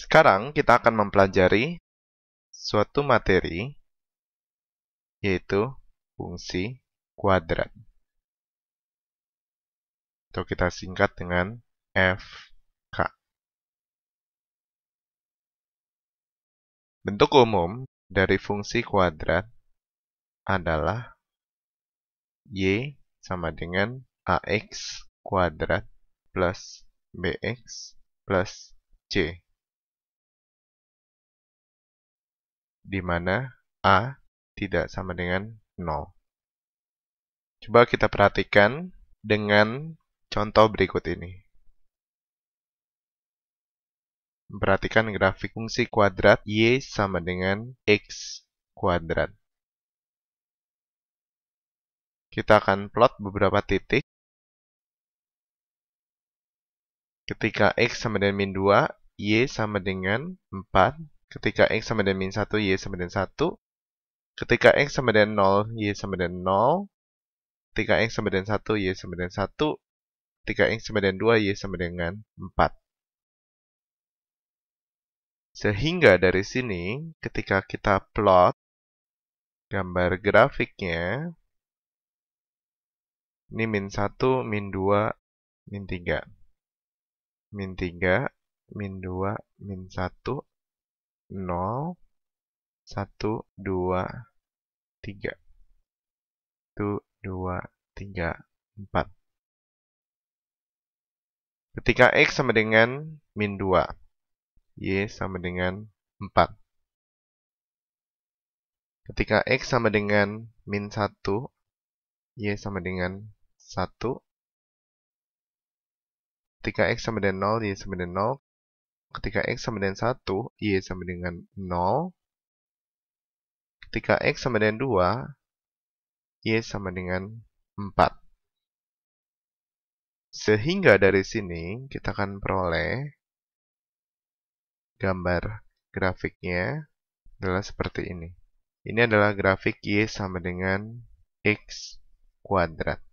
Sekarang kita akan mempelajari suatu materi yaitu fungsi kuadrat. Atau kita singkat dengan FK. Bentuk umum dari fungsi kuadrat adalah Y sama dengan AX kuadrat plus BX plus C di mana A tidak sama dengan 0. Coba kita perhatikan dengan contoh berikut ini. Perhatikan grafik fungsi kuadrat Y sama dengan X kuadrat. Kita akan plot beberapa titik. Ketika X sama dengan min 2, Y sama dengan 4, Ketika X sama dengan min 1, Y sama dengan 1. Ketika X sama dengan 0, Y sama dengan 0. Ketika X sama dengan 1, Y sama dengan 1. Ketika X sama dengan 2, Y sama dengan 4. Sehingga dari sini, ketika kita plot gambar grafiknya, ini min 1, min 2, min 3. Min 3, min 2, min 1, 0, 1, 2, 3. 1, 2, 3, 4. Ketika X sama dengan min 2, Y sama dengan 4. Ketika X sama dengan min 1, Y sama dengan 1. Ketika X sama dengan 0, Y sama dengan 0 ketika x sama dengan 1, y sama dengan 0. Ketika x sama dengan 2, y sama dengan 4. Sehingga dari sini kita akan peroleh gambar grafiknya adalah seperti ini. Ini adalah grafik y sama dengan x kuadrat.